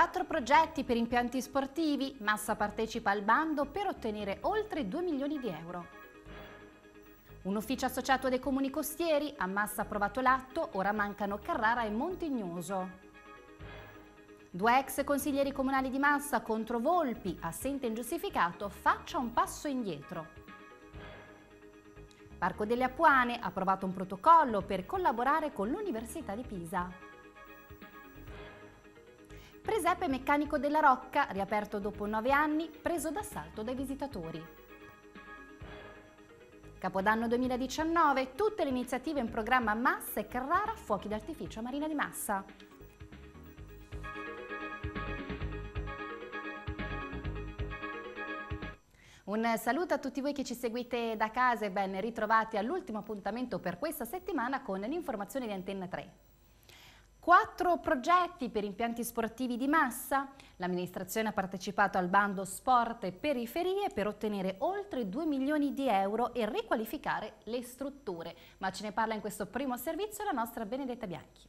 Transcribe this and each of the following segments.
Quattro progetti per impianti sportivi, Massa partecipa al bando per ottenere oltre 2 milioni di euro. Un ufficio associato dei comuni costieri, a Massa approvato l'atto, ora mancano Carrara e Montignoso. Due ex consiglieri comunali di Massa contro Volpi, assente ingiustificato, faccia un passo indietro. Parco delle Apuane ha approvato un protocollo per collaborare con l'Università di Pisa. Presepe meccanico della Rocca, riaperto dopo nove anni, preso d'assalto dai visitatori. Capodanno 2019, tutte le iniziative in programma Massa e Carrara, fuochi d'artificio a Marina di Massa. Un saluto a tutti voi che ci seguite da casa e ben ritrovati all'ultimo appuntamento per questa settimana con l'informazione di Antenna 3. Quattro progetti per impianti sportivi di massa. L'amministrazione ha partecipato al bando Sport e Periferie per ottenere oltre 2 milioni di euro e riqualificare le strutture. Ma ce ne parla in questo primo servizio la nostra Benedetta Bianchi.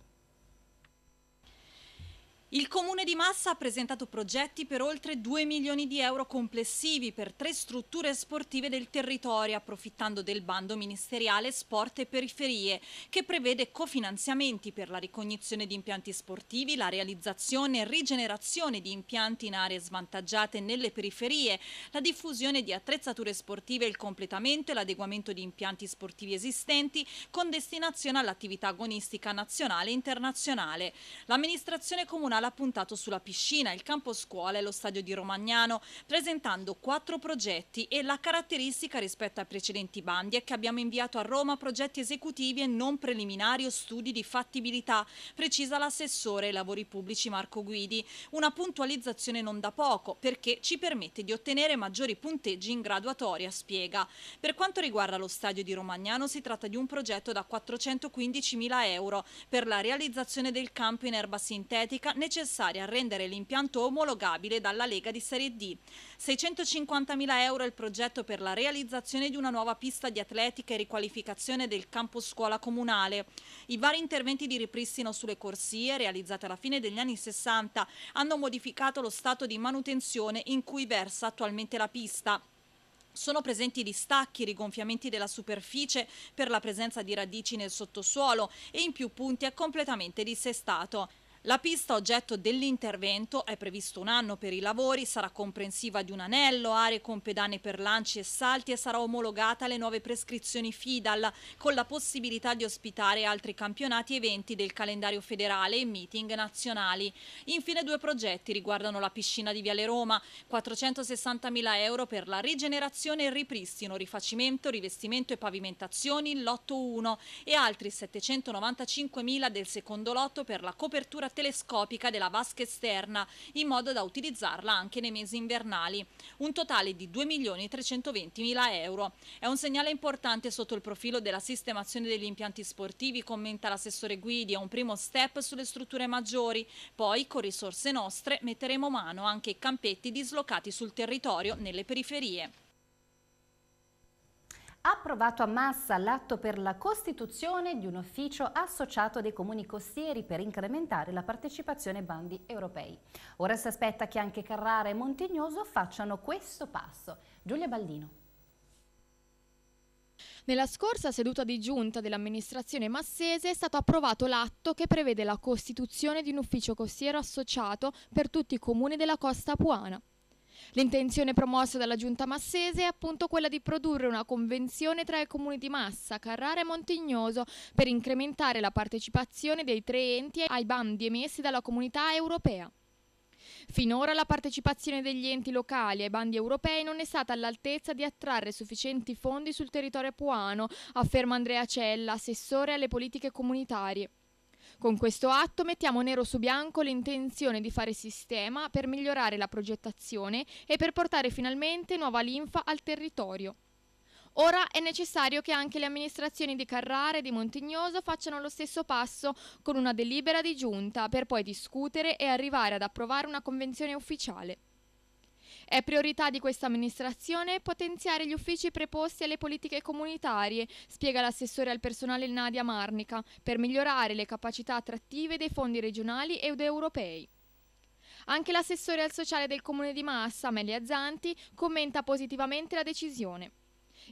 Il comune di Massa ha presentato progetti per oltre 2 milioni di euro complessivi per tre strutture sportive del territorio, approfittando del bando ministeriale Sport e Periferie, che prevede cofinanziamenti per la ricognizione di impianti sportivi, la realizzazione e rigenerazione di impianti in aree svantaggiate nelle periferie, la diffusione di attrezzature sportive, il completamento e l'adeguamento di impianti sportivi esistenti con destinazione all'attività agonistica nazionale e internazionale. L'amministrazione comunale ha puntato sulla piscina, il campo scuola e lo stadio di Romagnano, presentando quattro progetti e la caratteristica rispetto ai precedenti bandi è che abbiamo inviato a Roma progetti esecutivi e non preliminari o studi di fattibilità, precisa l'assessore ai lavori pubblici Marco Guidi. Una puntualizzazione non da poco, perché ci permette di ottenere maggiori punteggi in graduatoria, spiega. Per quanto riguarda lo stadio di Romagnano, si tratta di un progetto da 415 mila euro per la realizzazione del campo in erba sintetica necessaria necessari a rendere l'impianto omologabile dalla Lega di Serie D. 650.000 euro è il progetto per la realizzazione di una nuova pista di atletica e riqualificazione del campo scuola comunale. I vari interventi di ripristino sulle corsie, realizzate alla fine degli anni 60, hanno modificato lo stato di manutenzione in cui versa attualmente la pista. Sono presenti distacchi, rigonfiamenti della superficie per la presenza di radici nel sottosuolo e in più punti è completamente dissestato. La pista oggetto dell'intervento è previsto un anno per i lavori, sarà comprensiva di un anello, aree con pedane per lanci e salti e sarà omologata alle nuove prescrizioni FIDAL con la possibilità di ospitare altri campionati e eventi del calendario federale e meeting nazionali. Infine due progetti riguardano la piscina di Viale Roma, 460.000 euro per la rigenerazione e ripristino, rifacimento, rivestimento e pavimentazioni, lotto 1 e altri 795.000 del secondo lotto per la copertura telescopica della vasca esterna in modo da utilizzarla anche nei mesi invernali, un totale di 2.320.000 euro. È un segnale importante sotto il profilo della sistemazione degli impianti sportivi, commenta l'assessore Guidi, è un primo step sulle strutture maggiori, poi con risorse nostre metteremo mano anche ai campetti dislocati sul territorio nelle periferie approvato a Massa l'atto per la costituzione di un ufficio associato dei comuni costieri per incrementare la partecipazione ai bandi europei. Ora si aspetta che anche Carrara e Montignoso facciano questo passo. Giulia Baldino. Nella scorsa seduta di giunta dell'amministrazione massese è stato approvato l'atto che prevede la costituzione di un ufficio costiero associato per tutti i comuni della costa puana. L'intenzione promossa dalla Giunta Massese è appunto quella di produrre una convenzione tra i comuni di Massa, Carrara e Montignoso per incrementare la partecipazione dei tre enti ai bandi emessi dalla comunità europea. Finora la partecipazione degli enti locali ai bandi europei non è stata all'altezza di attrarre sufficienti fondi sul territorio puano, afferma Andrea Cella, assessore alle politiche comunitarie. Con questo atto mettiamo nero su bianco l'intenzione di fare sistema per migliorare la progettazione e per portare finalmente nuova linfa al territorio. Ora è necessario che anche le amministrazioni di Carrara e di Montignoso facciano lo stesso passo con una delibera di giunta per poi discutere e arrivare ad approvare una convenzione ufficiale. È priorità di questa amministrazione potenziare gli uffici preposti alle politiche comunitarie, spiega l'assessore al personale Nadia Marnica, per migliorare le capacità attrattive dei fondi regionali ed europei. Anche l'assessore al sociale del comune di Massa, Amelia Zanti, commenta positivamente la decisione.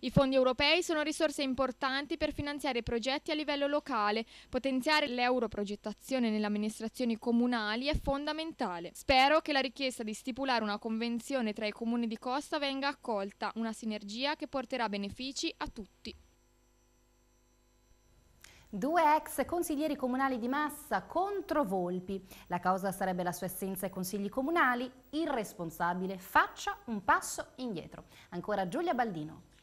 I fondi europei sono risorse importanti per finanziare progetti a livello locale. Potenziare l'europrogettazione nelle amministrazioni comunali è fondamentale. Spero che la richiesta di stipulare una convenzione tra i comuni di Costa venga accolta, una sinergia che porterà benefici a tutti. Due ex consiglieri comunali di massa contro Volpi. La causa sarebbe la sua assenza ai consigli comunali. Irresponsabile, faccia un passo indietro. Ancora Giulia Baldino.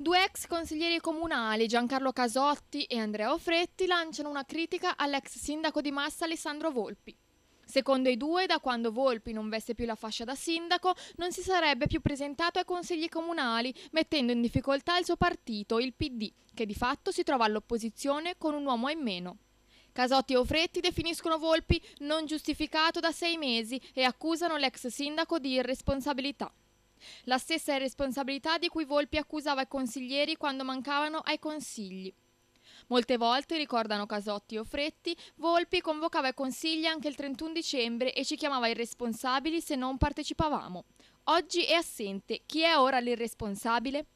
Due ex consiglieri comunali, Giancarlo Casotti e Andrea Ofretti, lanciano una critica all'ex sindaco di Massa Alessandro Volpi. Secondo i due, da quando Volpi non veste più la fascia da sindaco, non si sarebbe più presentato ai consigli comunali, mettendo in difficoltà il suo partito, il PD, che di fatto si trova all'opposizione con un uomo in meno. Casotti e Ofretti definiscono Volpi non giustificato da sei mesi e accusano l'ex sindaco di irresponsabilità. La stessa irresponsabilità di cui Volpi accusava i consiglieri quando mancavano ai consigli. Molte volte, ricordano Casotti o Fretti, Volpi convocava i consigli anche il 31 dicembre e ci chiamava irresponsabili se non partecipavamo. Oggi è assente. Chi è ora l'irresponsabile?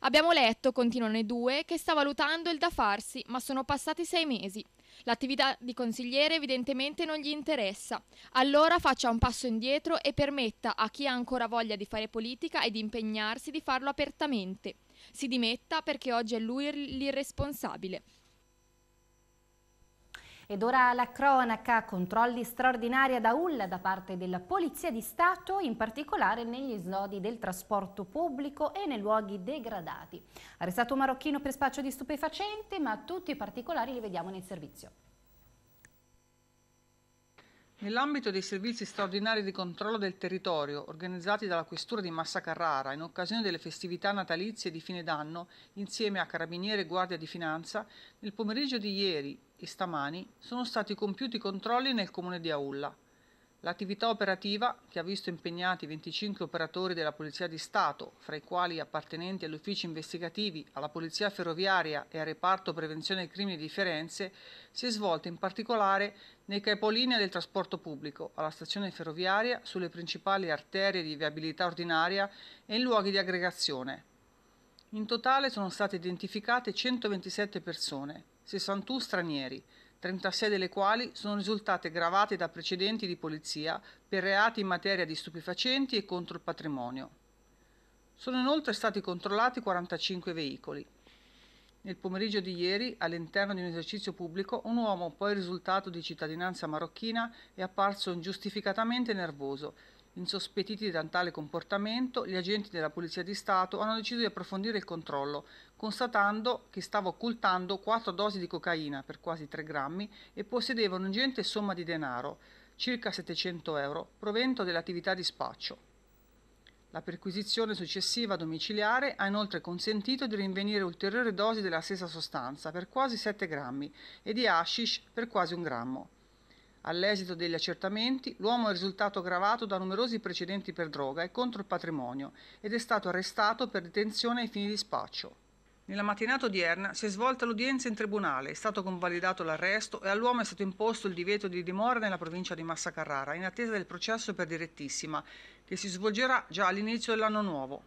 Abbiamo letto, continuano i due, che sta valutando il da farsi, ma sono passati sei mesi. L'attività di consigliere evidentemente non gli interessa. Allora faccia un passo indietro e permetta a chi ha ancora voglia di fare politica e di impegnarsi di farlo apertamente. Si dimetta perché oggi è lui l'irresponsabile. Ed ora la cronaca, controlli straordinari ad Aulla da parte della Polizia di Stato, in particolare negli snodi del trasporto pubblico e nei luoghi degradati. Arrestato un marocchino per spaccio di stupefacenti, ma tutti i particolari li vediamo nel servizio. Nell'ambito dei servizi straordinari di controllo del territorio organizzati dalla Questura di Massa Carrara in occasione delle festività natalizie di fine d'anno insieme a Carabinieri e Guardia di Finanza, nel pomeriggio di ieri e stamani sono stati compiuti controlli nel comune di Aulla. L'attività operativa, che ha visto impegnati 25 operatori della Polizia di Stato, fra i quali appartenenti agli uffici investigativi, alla Polizia Ferroviaria e al Reparto Prevenzione del Crimini di Firenze, si è svolta in particolare nei capolinea del trasporto pubblico, alla stazione ferroviaria, sulle principali arterie di viabilità ordinaria e in luoghi di aggregazione. In totale sono state identificate 127 persone, 61 stranieri, 36 delle quali sono risultate gravate da precedenti di polizia per reati in materia di stupefacenti e contro il patrimonio. Sono inoltre stati controllati 45 veicoli. Nel pomeriggio di ieri, all'interno di un esercizio pubblico, un uomo poi risultato di cittadinanza marocchina è apparso ingiustificatamente nervoso. Insospettiti da tale comportamento, gli agenti della Polizia di Stato hanno deciso di approfondire il controllo, constatando che stava occultando quattro dosi di cocaina per quasi 3 grammi e possedeva un'ingente somma di denaro, circa 700 euro, provento dell'attività di spaccio. La perquisizione successiva domiciliare ha inoltre consentito di rinvenire ulteriori dosi della stessa sostanza per quasi 7 grammi e di hashish per quasi un grammo. All'esito degli accertamenti, l'uomo è risultato gravato da numerosi precedenti per droga e contro il patrimonio ed è stato arrestato per detenzione ai fini di spaccio. Nella mattinata odierna si è svolta l'udienza in tribunale, è stato convalidato l'arresto e all'uomo è stato imposto il divieto di dimora nella provincia di Massa Carrara in attesa del processo per direttissima, che si svolgerà già all'inizio dell'anno nuovo.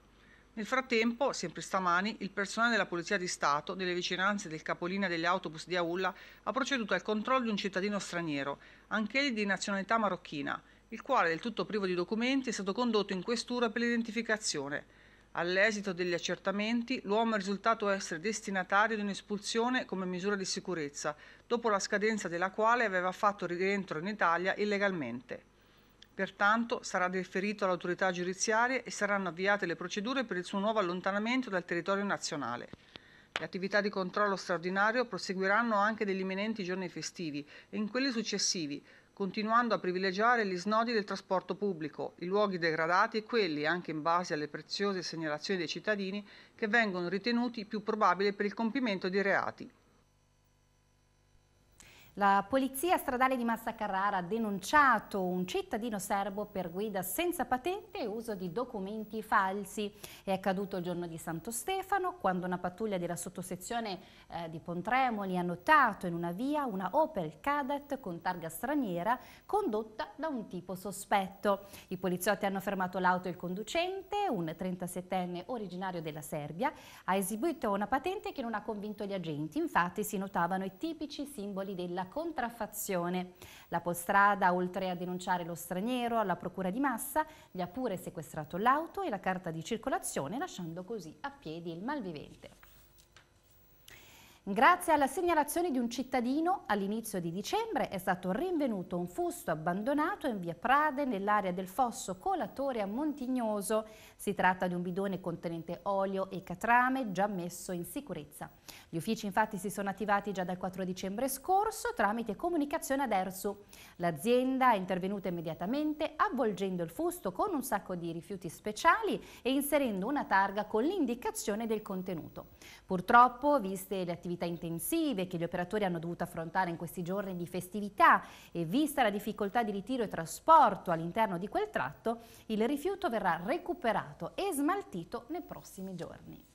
Nel frattempo, sempre stamani, il personale della Polizia di Stato, delle vicinanze del capolinea degli autobus di Aulla, ha proceduto al controllo di un cittadino straniero, anch'egli di nazionalità marocchina, il quale, del tutto privo di documenti, è stato condotto in questura per l'identificazione. All'esito degli accertamenti, l'uomo è risultato essere destinatario di un'espulsione come misura di sicurezza, dopo la scadenza della quale aveva fatto rientro in Italia illegalmente. Pertanto sarà deferito alle autorità giudiziarie e saranno avviate le procedure per il suo nuovo allontanamento dal territorio nazionale. Le attività di controllo straordinario proseguiranno anche negli imminenti giorni festivi e in quelli successivi, continuando a privilegiare gli snodi del trasporto pubblico, i luoghi degradati e quelli, anche in base alle preziose segnalazioni dei cittadini, che vengono ritenuti più probabili per il compimento di reati. La polizia stradale di Massa Carrara ha denunciato un cittadino serbo per guida senza patente e uso di documenti falsi. È accaduto il giorno di Santo Stefano quando una pattuglia della sottosezione eh, di Pontremoli ha notato in una via una Opel Cadet con targa straniera condotta da un tipo sospetto. I poliziotti hanno fermato l'auto e il conducente, un 37enne originario della Serbia, ha esibito una patente che non ha convinto gli agenti, infatti si notavano i tipici simboli della contraffazione. La Polstrada, oltre a denunciare lo straniero alla procura di massa, gli ha pure sequestrato l'auto e la carta di circolazione, lasciando così a piedi il malvivente. Grazie alla segnalazione di un cittadino, all'inizio di dicembre è stato rinvenuto un fusto abbandonato in via Prade nell'area del fosso colatore a Montignoso. Si tratta di un bidone contenente olio e catrame già messo in sicurezza. Gli uffici infatti si sono attivati già dal 4 dicembre scorso tramite comunicazione ad ERSU. L'azienda è intervenuta immediatamente avvolgendo il fusto con un sacco di rifiuti speciali e inserendo una targa con l'indicazione del contenuto. Purtroppo, viste le attività visita intensive che gli operatori hanno dovuto affrontare in questi giorni di festività e vista la difficoltà di ritiro e trasporto all'interno di quel tratto, il rifiuto verrà recuperato e smaltito nei prossimi giorni.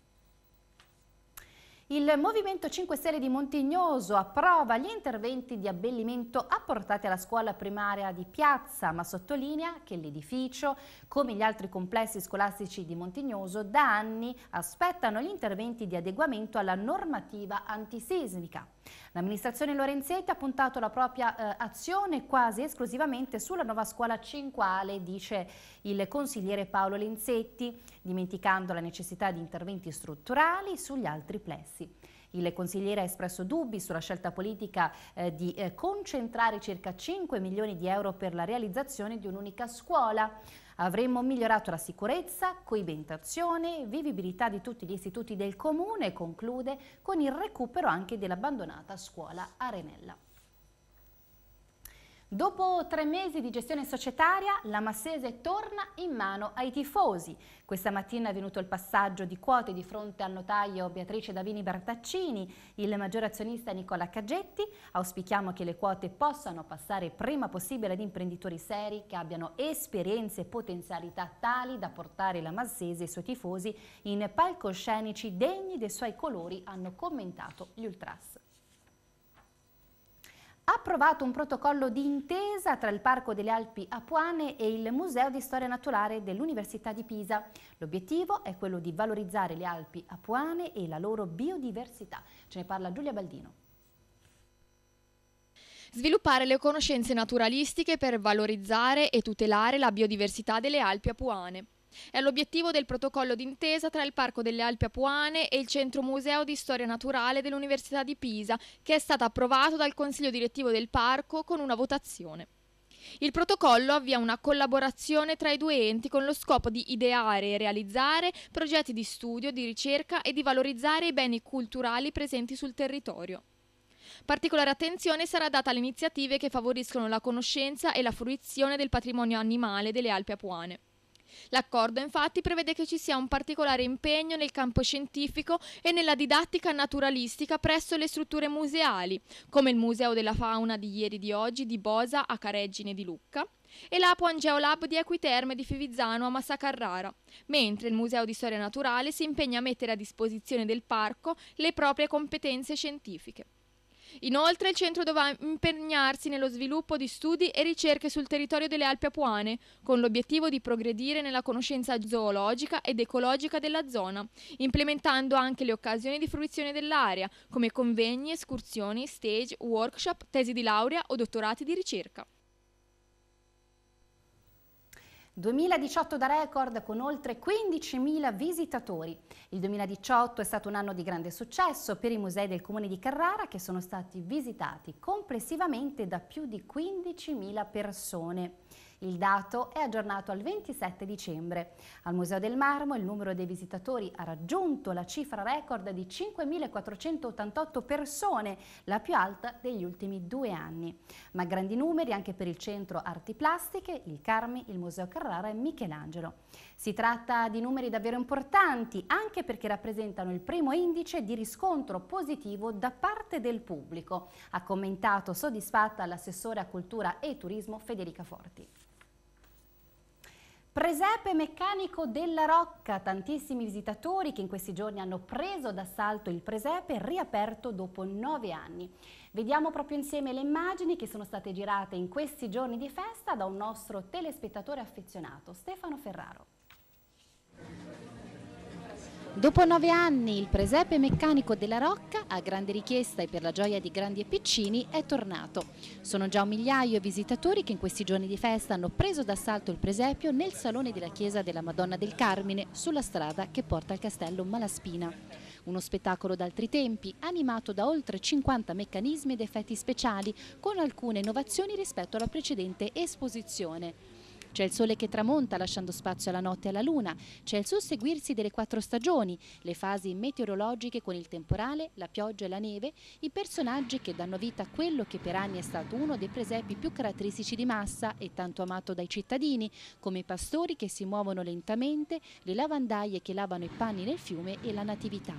Il Movimento 5 Stelle di Montignoso approva gli interventi di abbellimento apportati alla scuola primaria di Piazza, ma sottolinea che l'edificio, come gli altri complessi scolastici di Montignoso, da anni aspettano gli interventi di adeguamento alla normativa antisismica. L'amministrazione Lorenzetti ha puntato la propria eh, azione quasi esclusivamente sulla nuova scuola cinquale, dice il consigliere Paolo Lenzetti dimenticando la necessità di interventi strutturali sugli altri plessi. Il consigliere ha espresso dubbi sulla scelta politica eh, di eh, concentrare circa 5 milioni di euro per la realizzazione di un'unica scuola. Avremmo migliorato la sicurezza, coibentazione, vivibilità di tutti gli istituti del comune, conclude, con il recupero anche dell'abbandonata scuola Arenella. Dopo tre mesi di gestione societaria, la Massese torna in mano ai tifosi. Questa mattina è venuto il passaggio di quote di fronte al notaio Beatrice Davini Bartaccini, il maggiore azionista Nicola Caggetti. Auspichiamo che le quote possano passare prima possibile ad imprenditori seri che abbiano esperienze e potenzialità tali da portare la Massese e i suoi tifosi in palcoscenici degni dei suoi colori, hanno commentato gli ultras approvato un protocollo di intesa tra il Parco delle Alpi Apuane e il Museo di Storia Naturale dell'Università di Pisa. L'obiettivo è quello di valorizzare le Alpi Apuane e la loro biodiversità. Ce ne parla Giulia Baldino. Sviluppare le conoscenze naturalistiche per valorizzare e tutelare la biodiversità delle Alpi Apuane. È l'obiettivo del protocollo d'intesa tra il Parco delle Alpi Apuane e il Centro Museo di Storia Naturale dell'Università di Pisa, che è stato approvato dal Consiglio direttivo del Parco con una votazione. Il protocollo avvia una collaborazione tra i due enti con lo scopo di ideare e realizzare progetti di studio, di ricerca e di valorizzare i beni culturali presenti sul territorio. Particolare attenzione sarà data alle iniziative che favoriscono la conoscenza e la fruizione del patrimonio animale delle Alpi Apuane. L'accordo infatti prevede che ci sia un particolare impegno nel campo scientifico e nella didattica naturalistica presso le strutture museali, come il Museo della Fauna di ieri e di oggi di Bosa a Careggine di Lucca, e l'Apo Angeolab di Equiterme di Fivizzano a Massa Carrara, mentre il Museo di Storia Naturale si impegna a mettere a disposizione del parco le proprie competenze scientifiche. Inoltre il centro dovrà impegnarsi nello sviluppo di studi e ricerche sul territorio delle Alpi Apuane, con l'obiettivo di progredire nella conoscenza zoologica ed ecologica della zona, implementando anche le occasioni di fruizione dell'area, come convegni, escursioni, stage, workshop, tesi di laurea o dottorati di ricerca. 2018 da record con oltre 15.000 visitatori. Il 2018 è stato un anno di grande successo per i musei del comune di Carrara che sono stati visitati complessivamente da più di 15.000 persone. Il dato è aggiornato al 27 dicembre. Al Museo del Marmo il numero dei visitatori ha raggiunto la cifra record di 5.488 persone, la più alta degli ultimi due anni. Ma grandi numeri anche per il Centro Arti Plastiche, il Carmi, il Museo Carrara e Michelangelo. Si tratta di numeri davvero importanti, anche perché rappresentano il primo indice di riscontro positivo da parte del pubblico, ha commentato soddisfatta l'assessore a cultura e turismo Federica Forti. Presepe meccanico della Rocca, tantissimi visitatori che in questi giorni hanno preso d'assalto il presepe riaperto dopo nove anni. Vediamo proprio insieme le immagini che sono state girate in questi giorni di festa da un nostro telespettatore affezionato, Stefano Ferraro. Dopo nove anni il presepe meccanico della Rocca, a grande richiesta e per la gioia di grandi e piccini, è tornato. Sono già un migliaio i visitatori che in questi giorni di festa hanno preso d'assalto il presepio nel salone della chiesa della Madonna del Carmine, sulla strada che porta al castello Malaspina. Uno spettacolo d'altri tempi, animato da oltre 50 meccanismi ed effetti speciali, con alcune innovazioni rispetto alla precedente esposizione. C'è il sole che tramonta lasciando spazio alla notte e alla luna, c'è il susseguirsi delle quattro stagioni, le fasi meteorologiche con il temporale, la pioggia e la neve, i personaggi che danno vita a quello che per anni è stato uno dei presepi più caratteristici di massa e tanto amato dai cittadini, come i pastori che si muovono lentamente, le lavandaie che lavano i panni nel fiume e la natività.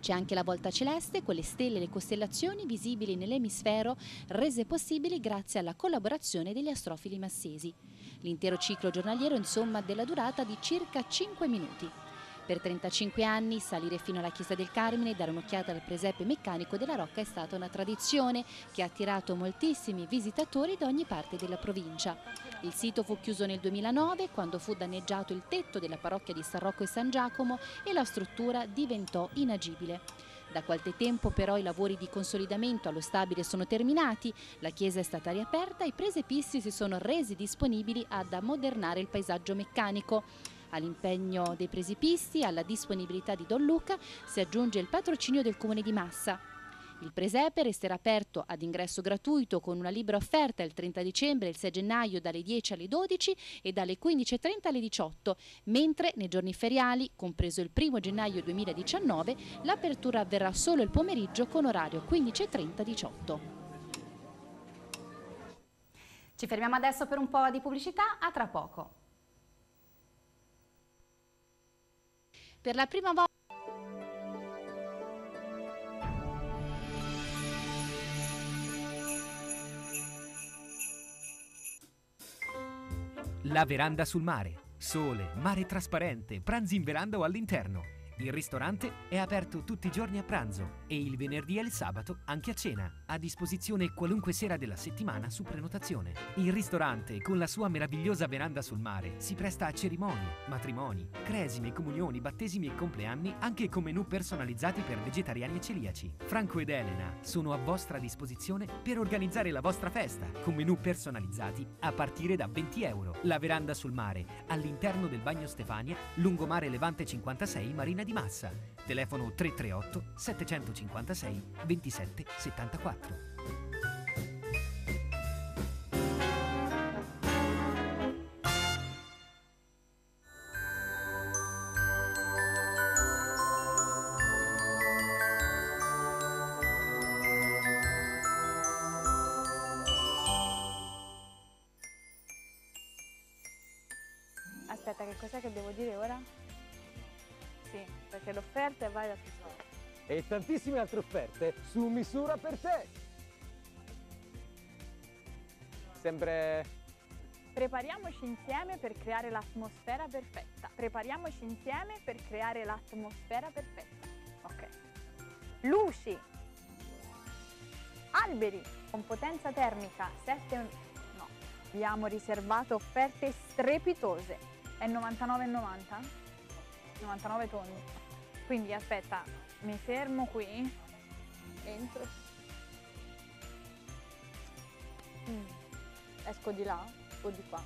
C'è anche la volta celeste con le stelle e le costellazioni visibili nell'emisfero, rese possibili grazie alla collaborazione degli astrofili massesi l'intero ciclo giornaliero insomma della durata di circa 5 minuti. Per 35 anni salire fino alla Chiesa del Carmine e dare un'occhiata al presepe meccanico della Rocca è stata una tradizione che ha attirato moltissimi visitatori da ogni parte della provincia. Il sito fu chiuso nel 2009 quando fu danneggiato il tetto della parrocchia di San Rocco e San Giacomo e la struttura diventò inagibile. Da qualche tempo però i lavori di consolidamento allo stabile sono terminati, la chiesa è stata riaperta e i presepisti si sono resi disponibili ad ammodernare il paesaggio meccanico. All'impegno dei presepisti, alla disponibilità di Don Luca, si aggiunge il patrocinio del comune di Massa, il presepe resterà aperto ad ingresso gratuito con una libera offerta il 30 dicembre e il 6 gennaio dalle 10 alle 12 e dalle 15.30 alle 18, mentre nei giorni feriali, compreso il 1 gennaio 2019, l'apertura avverrà solo il pomeriggio con orario 15.30-18. Ci fermiamo adesso per un po' di pubblicità, a tra poco. Per la prima volta La veranda sul mare. Sole, mare trasparente, pranzi in veranda o all'interno. Il ristorante è aperto tutti i giorni a pranzo e il venerdì e il sabato anche a cena, a disposizione qualunque sera della settimana su prenotazione. Il ristorante, con la sua meravigliosa veranda sul mare, si presta a cerimonie, matrimoni, cresime, comunioni, battesimi e compleanni, anche con menù personalizzati per vegetariani e celiaci. Franco ed Elena sono a vostra disposizione per organizzare la vostra festa, con menù personalizzati a partire da 20 euro. La veranda sul mare, all'interno del bagno Stefania, lungomare Levante 56, Marina di di massa. Telefono 338 756 2774. tantissime altre offerte su misura per te! Sempre... Prepariamoci insieme per creare l'atmosfera perfetta. Prepariamoci insieme per creare l'atmosfera perfetta. Ok. Luci. Alberi con potenza termica 7... No. Abbiamo riservato offerte strepitose. È 99,90? 99 tonni. Quindi aspetta, mi fermo qui entro mm. esco di là o di qua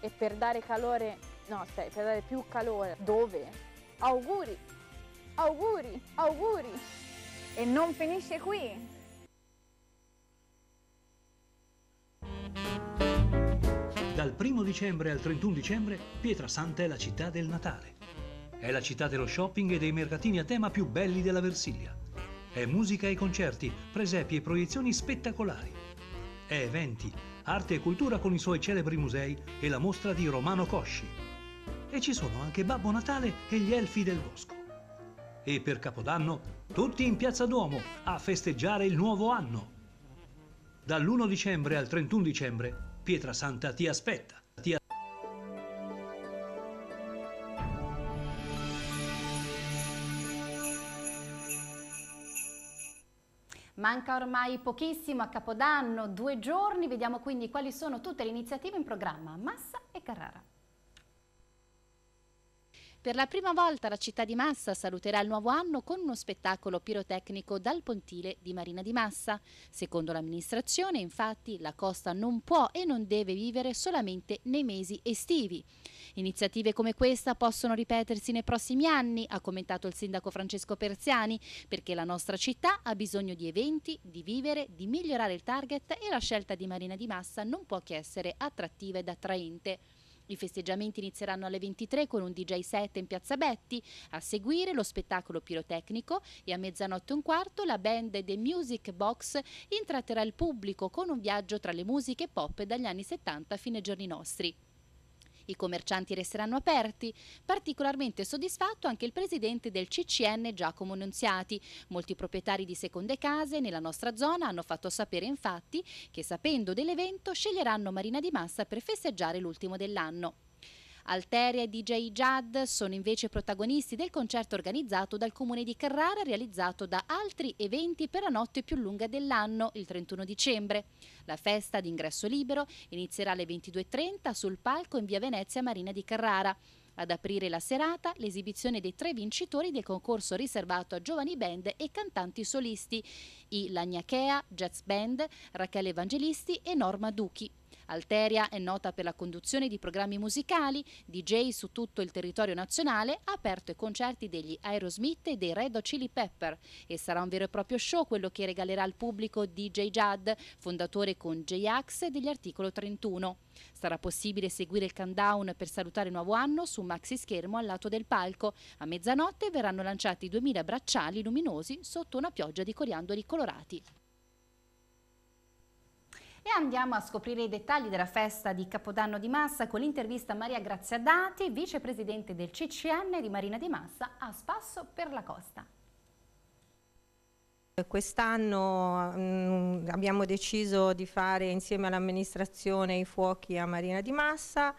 e per dare calore no stai per dare più calore dove? auguri auguri auguri e non finisce qui Dal primo dicembre al 31 dicembre Pietrasanta è la città del Natale è la città dello shopping e dei mercatini a tema più belli della Versilia. È musica e concerti, presepi e proiezioni spettacolari. È eventi, arte e cultura con i suoi celebri musei e la mostra di Romano Cosci. E ci sono anche Babbo Natale e gli elfi del bosco. E per Capodanno, tutti in Piazza Duomo a festeggiare il nuovo anno. Dall'1 dicembre al 31 dicembre, Pietrasanta ti aspetta. Manca ormai pochissimo a Capodanno, due giorni, vediamo quindi quali sono tutte le iniziative in programma Massa e Carrara. Per la prima volta la città di Massa saluterà il nuovo anno con uno spettacolo pirotecnico dal pontile di Marina di Massa. Secondo l'amministrazione, infatti, la costa non può e non deve vivere solamente nei mesi estivi. Iniziative come questa possono ripetersi nei prossimi anni, ha commentato il sindaco Francesco Persiani, perché la nostra città ha bisogno di eventi, di vivere, di migliorare il target e la scelta di Marina di Massa non può che essere attrattiva ed attraente. I festeggiamenti inizieranno alle 23 con un DJ set in Piazza Betti, a seguire lo spettacolo pirotecnico e a mezzanotte e un quarto la band The Music Box intratterà il pubblico con un viaggio tra le musiche pop dagli anni 70 fino ai giorni nostri. I commercianti resteranno aperti. Particolarmente soddisfatto anche il presidente del CCN Giacomo Nunziati. Molti proprietari di seconde case nella nostra zona hanno fatto sapere infatti che sapendo dell'evento sceglieranno Marina di Massa per festeggiare l'ultimo dell'anno. Alteria e DJ Jad sono invece protagonisti del concerto organizzato dal Comune di Carrara realizzato da altri eventi per la notte più lunga dell'anno, il 31 dicembre. La festa d'ingresso libero inizierà alle 22.30 sul palco in via Venezia Marina di Carrara. Ad aprire la serata l'esibizione dei tre vincitori del concorso riservato a giovani band e cantanti solisti, i Lagnachea, Jazz Band, Rachele Evangelisti e Norma Duchi. Alteria è nota per la conduzione di programmi musicali, DJ su tutto il territorio nazionale, ha aperto i concerti degli Aerosmith e dei Red Hot Chili Pepper e sarà un vero e proprio show quello che regalerà al pubblico DJ Judd, fondatore con J-Ax degli Articolo 31. Sarà possibile seguire il countdown per salutare il nuovo anno su un maxi schermo al lato del palco. A mezzanotte verranno lanciati 2000 bracciali luminosi sotto una pioggia di coriandoli colorati. E andiamo a scoprire i dettagli della festa di Capodanno di Massa con l'intervista a Maria Grazia Dati, vicepresidente del CCN di Marina di Massa a Spasso per la Costa. Quest'anno mm, abbiamo deciso di fare insieme all'amministrazione i fuochi a Marina di Massa,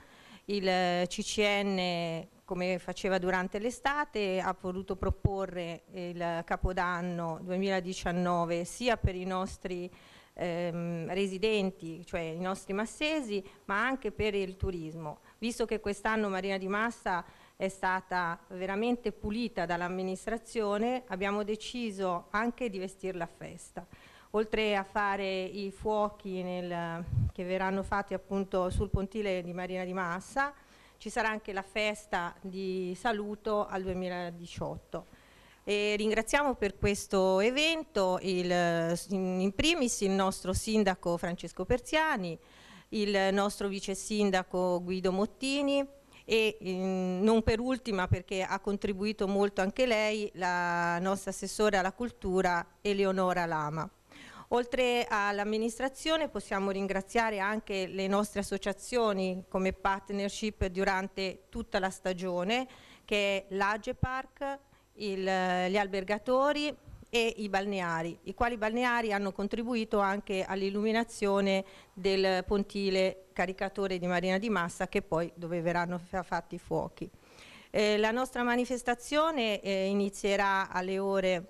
il eh, CCN come faceva durante l'estate ha voluto proporre il Capodanno 2019 sia per i nostri ehm, residenti, cioè i nostri massesi, ma anche per il turismo. Visto che quest'anno Marina di Massa è stata veramente pulita dall'amministrazione, abbiamo deciso anche di vestirla a festa. Oltre a fare i fuochi nel, che verranno fatti appunto sul pontile di Marina di Massa, ci sarà anche la festa di saluto al 2018. E ringraziamo per questo evento il, in primis il nostro sindaco Francesco Persiani, il nostro vice sindaco Guido Mottini e in, non per ultima perché ha contribuito molto anche lei la nostra assessore alla cultura Eleonora Lama. Oltre all'amministrazione possiamo ringraziare anche le nostre associazioni come partnership durante tutta la stagione che è l'Agepark, il, eh, gli albergatori e i balneari, i quali balneari hanno contribuito anche all'illuminazione del pontile caricatore di Marina di Massa che poi dove verranno fatti i fuochi. Eh, la nostra manifestazione eh, inizierà alle ore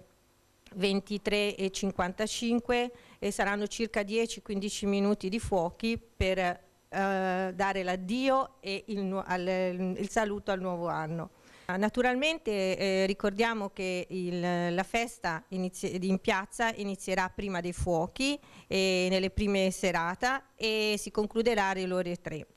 23.55 e saranno circa 10-15 minuti di fuochi per eh, dare l'addio e il, al, il saluto al nuovo anno. Ah, naturalmente eh, ricordiamo che il, la festa in piazza inizierà prima dei fuochi e nelle prime serate e si concluderà alle ore 3.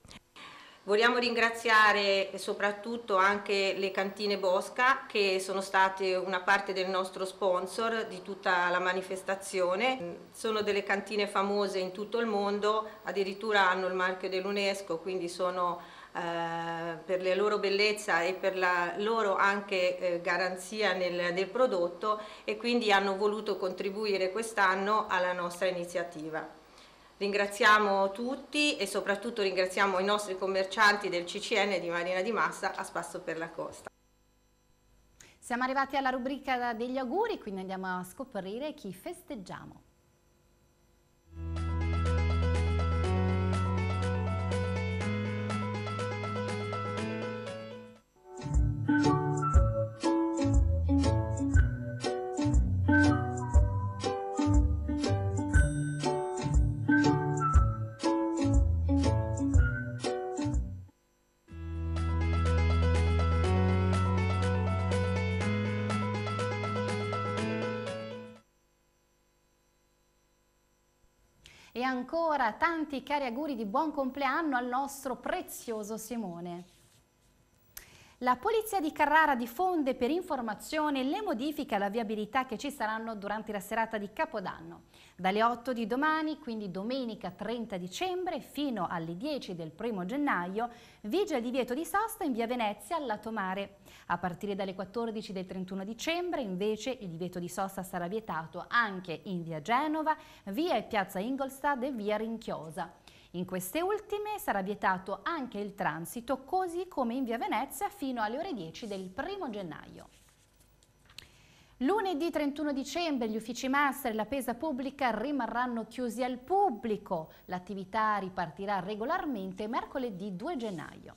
Vogliamo ringraziare soprattutto anche le cantine Bosca che sono state una parte del nostro sponsor di tutta la manifestazione. Sono delle cantine famose in tutto il mondo, addirittura hanno il marchio dell'UNESCO, quindi sono eh, per la loro bellezza e per la loro anche eh, garanzia nel, del prodotto e quindi hanno voluto contribuire quest'anno alla nostra iniziativa. Ringraziamo tutti e soprattutto ringraziamo i nostri commercianti del CCN di Marina di Massa a Spasso per la Costa. Siamo arrivati alla rubrica degli auguri, quindi andiamo a scoprire chi festeggiamo. E ancora tanti cari auguri di buon compleanno al nostro prezioso Simone. La Polizia di Carrara diffonde per informazione le modifiche alla viabilità che ci saranno durante la serata di Capodanno. Dalle 8 di domani, quindi domenica 30 dicembre, fino alle 10 del 1 gennaio, vige il divieto di sosta in via Venezia al lato mare. A partire dalle 14 del 31 dicembre, invece, il divieto di sosta sarà vietato anche in via Genova, via e piazza Ingolstad e via Rinchiosa. In queste ultime sarà vietato anche il transito, così come in via Venezia fino alle ore 10 del 1 gennaio. Lunedì 31 dicembre gli uffici master e la pesa pubblica rimarranno chiusi al pubblico. L'attività ripartirà regolarmente mercoledì 2 gennaio.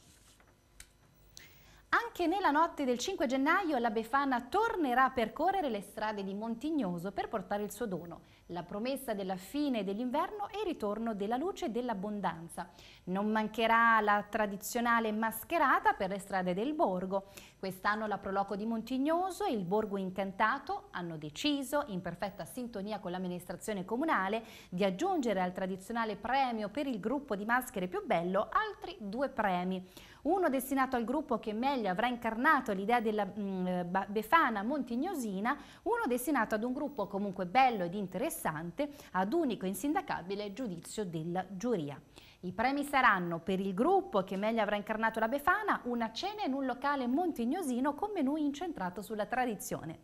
Anche nella notte del 5 gennaio la Befana tornerà a percorrere le strade di Montignoso per portare il suo dono la promessa della fine dell'inverno e il ritorno della luce e dell'abbondanza. Non mancherà la tradizionale mascherata per le strade del borgo. Quest'anno la Proloco di Montignoso e il Borgo Incantato hanno deciso, in perfetta sintonia con l'amministrazione comunale, di aggiungere al tradizionale premio per il gruppo di maschere più bello altri due premi uno destinato al gruppo che meglio avrà incarnato l'idea della mh, mm, eh, Befana Montignosina, uno destinato ad un gruppo comunque bello ed interessante, ad unico e insindacabile giudizio della giuria. I premi saranno per il gruppo che meglio avrà incarnato la Befana una cena in un locale montignosino con menù incentrato sulla tradizione.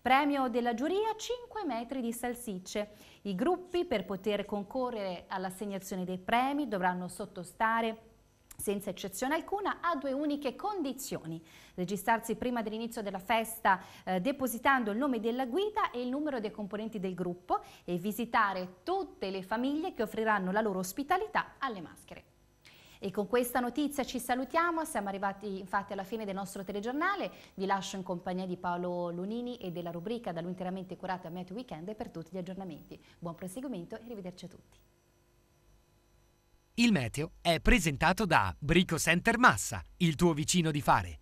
Premio della giuria 5 metri di salsicce. I gruppi per poter concorrere all'assegnazione dei premi dovranno sottostare senza eccezione alcuna, a due uniche condizioni. Registrarsi prima dell'inizio della festa eh, depositando il nome della guida e il numero dei componenti del gruppo e visitare tutte le famiglie che offriranno la loro ospitalità alle maschere. E con questa notizia ci salutiamo, siamo arrivati infatti alla fine del nostro telegiornale, vi lascio in compagnia di Paolo Lunini e della rubrica da lui interamente curata Met Weekend per tutti gli aggiornamenti. Buon proseguimento e arrivederci a tutti. Il meteo è presentato da Brico Center Massa, il tuo vicino di fare.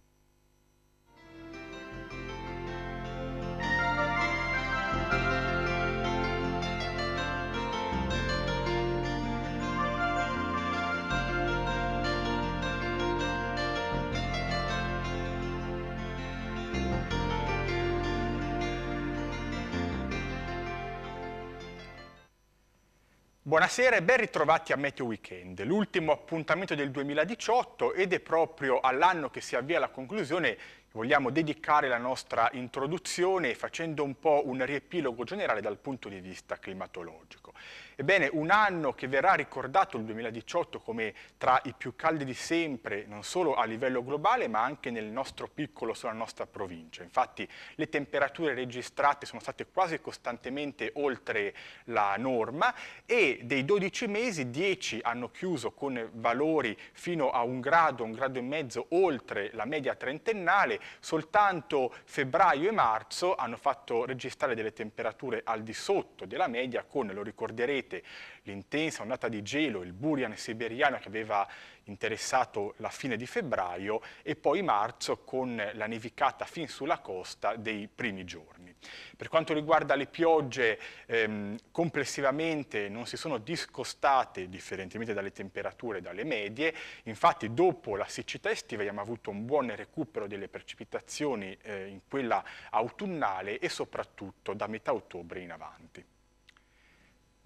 Buonasera e ben ritrovati a Meteo Weekend, l'ultimo appuntamento del 2018 ed è proprio all'anno che si avvia la conclusione vogliamo dedicare la nostra introduzione facendo un po' un riepilogo generale dal punto di vista climatologico. Ebbene, un anno che verrà ricordato il 2018 come tra i più caldi di sempre, non solo a livello globale, ma anche nel nostro piccolo, sulla nostra provincia. Infatti le temperature registrate sono state quasi costantemente oltre la norma e dei 12 mesi 10 hanno chiuso con valori fino a un grado, un grado e mezzo oltre la media trentennale, soltanto febbraio e marzo hanno fatto registrare delle temperature al di sotto della media con, lo ricorderete, Mete, l'intensa ondata di gelo, il burian siberiano che aveva interessato la fine di febbraio e poi marzo con la nevicata fin sulla costa dei primi giorni. Per quanto riguarda le piogge, ehm, complessivamente non si sono discostate differentemente dalle temperature e dalle medie, infatti dopo la siccità estiva abbiamo avuto un buon recupero delle precipitazioni eh, in quella autunnale e soprattutto da metà ottobre in avanti.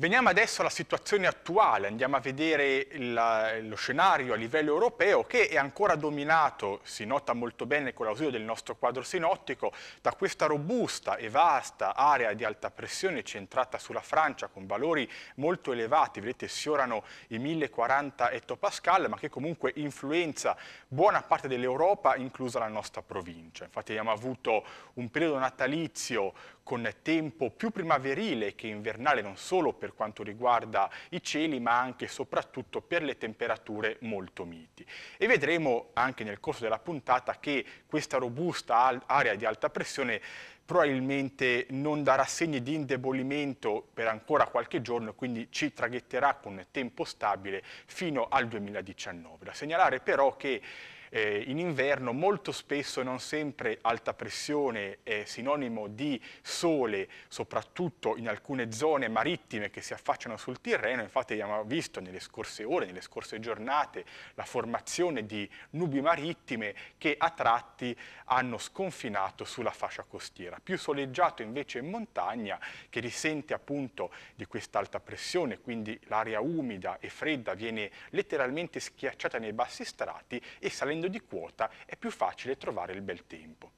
Veniamo adesso alla situazione attuale, andiamo a vedere il, lo scenario a livello europeo che è ancora dominato, si nota molto bene con l'ausilio del nostro quadro sinottico, da questa robusta e vasta area di alta pressione centrata sulla Francia con valori molto elevati, vedete sfiorano i 1040 ettopascal, ma che comunque influenza buona parte dell'Europa, inclusa la nostra provincia. Infatti abbiamo avuto un periodo natalizio con tempo più primaverile che invernale non solo per quanto riguarda i cieli ma anche e soprattutto per le temperature molto miti. E vedremo anche nel corso della puntata che questa robusta area di alta pressione probabilmente non darà segni di indebolimento per ancora qualche giorno, quindi ci traghetterà con tempo stabile fino al 2019. Da segnalare però che eh, in inverno molto spesso e non sempre alta pressione è sinonimo di sole, soprattutto in alcune zone marittime che si affacciano sul Tirreno, infatti abbiamo visto nelle scorse ore, nelle scorse giornate, la formazione di nubi marittime che a tratti hanno sconfinato sulla fascia costiera. Più soleggiato invece in montagna che risente appunto di questa alta pressione, quindi l'aria umida e fredda viene letteralmente schiacciata nei bassi strati e salendo scendendo di quota è più facile trovare il bel tempo.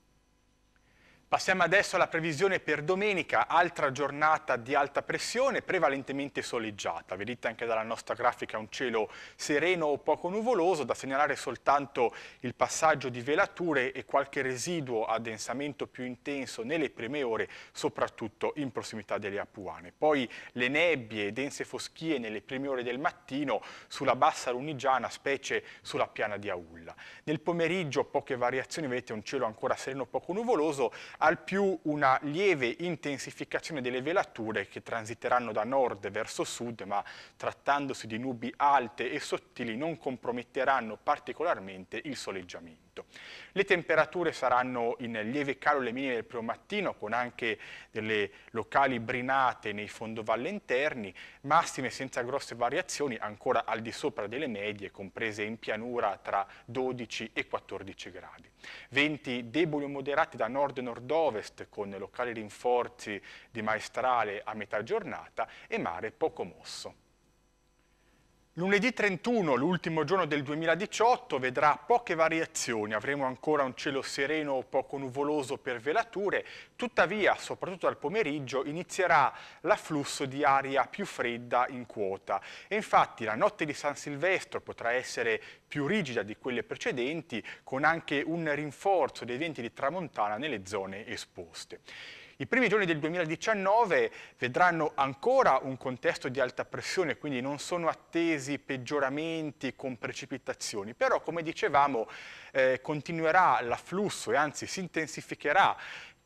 Passiamo adesso alla previsione per domenica, altra giornata di alta pressione, prevalentemente soleggiata. Vedete anche dalla nostra grafica un cielo sereno o poco nuvoloso, da segnalare soltanto il passaggio di velature e qualche residuo addensamento più intenso nelle prime ore, soprattutto in prossimità delle Apuane. Poi le nebbie dense foschie nelle prime ore del mattino sulla bassa Lunigiana, specie sulla piana di Aulla. Nel pomeriggio poche variazioni, vedete un cielo ancora sereno o poco nuvoloso, al più una lieve intensificazione delle velature che transiteranno da nord verso sud, ma trattandosi di nubi alte e sottili non comprometteranno particolarmente il soleggiamento tutto. Le temperature saranno in lieve calo le minime del primo mattino, con anche delle locali brinate nei fondovalle interni, massime senza grosse variazioni, ancora al di sopra delle medie, comprese in pianura tra 12 e 14 gradi. Venti deboli o moderati da nord e nord-ovest, con locali rinforzi di maestrale a metà giornata e mare poco mosso. Lunedì 31, l'ultimo giorno del 2018, vedrà poche variazioni, avremo ancora un cielo sereno o poco nuvoloso per velature, tuttavia, soprattutto al pomeriggio, inizierà l'afflusso di aria più fredda in quota. E infatti la notte di San Silvestro potrà essere più rigida di quelle precedenti, con anche un rinforzo dei venti di tramontana nelle zone esposte. I primi giorni del 2019 vedranno ancora un contesto di alta pressione, quindi non sono attesi peggioramenti con precipitazioni, però come dicevamo eh, continuerà l'afflusso e anzi si intensificherà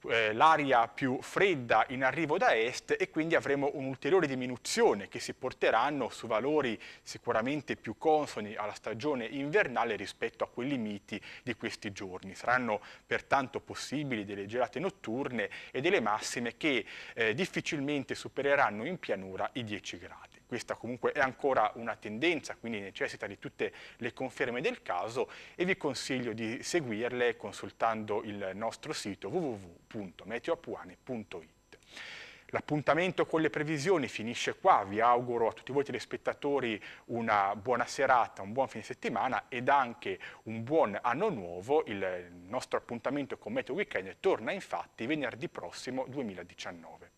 eh, l'aria più fredda in arrivo da est e quindi avremo un'ulteriore diminuzione che si porteranno su valori sicuramente più consoni alla stagione invernale rispetto a quelli miti di questi giorni. Saranno pertanto possibili delle gelate notturne e delle massime che eh, difficilmente supereranno in pianura i 10 gradi questa comunque è ancora una tendenza, quindi necessita di tutte le conferme del caso e vi consiglio di seguirle consultando il nostro sito www.meteoapuane.it. L'appuntamento con le previsioni finisce qua, vi auguro a tutti voi telespettatori una buona serata, un buon fine settimana ed anche un buon anno nuovo. Il nostro appuntamento con Meteo Weekend torna infatti venerdì prossimo 2019.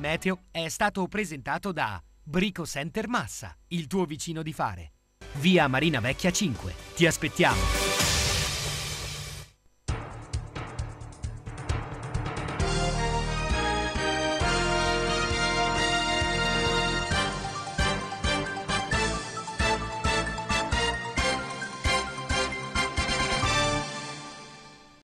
Il meteo è stato presentato da Brico Center Massa, il tuo vicino di fare. Via Marina Vecchia 5. Ti aspettiamo!